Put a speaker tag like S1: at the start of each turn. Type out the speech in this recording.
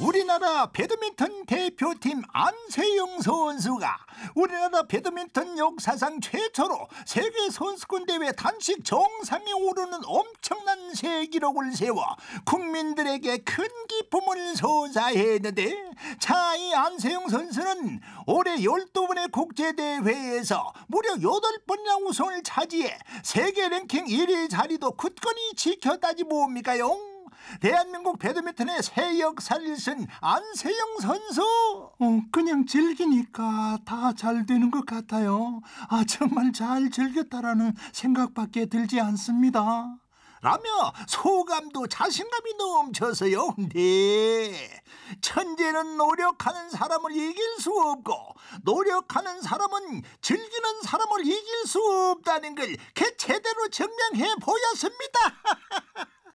S1: 우리나라 배드민턴 대표팀 안세영 선수가 우리나라 배드민턴 역사상 최초로 세계 선수권 대회 단식 정상에 오르는 엄청난 세기록을 세워 국민들에게 큰 기쁨을 소사했는데 차이 안세영 선수는 올해 12번의 국제대회에서 무려 8번이나 우승을 차지해 세계 랭킹 1위 자리도 굳건히 지켜다지 뭡니까요? 대한민국 배드민턴의 새 역사를 쓴 안세영 선수. 어, 그냥 즐기니까 다 잘 되는 것 같아요. 아 정말 잘 즐겼다라는 생각밖에 들지 않습니다. 라며 소감도 자신감이 넘쳐서요. 네. 천재는 노력하는 사람을 이길 수 없고 노력하는 사람은 즐기는 사람을 이길 수 없다는 걸그 제대로 증명해 보였습니다.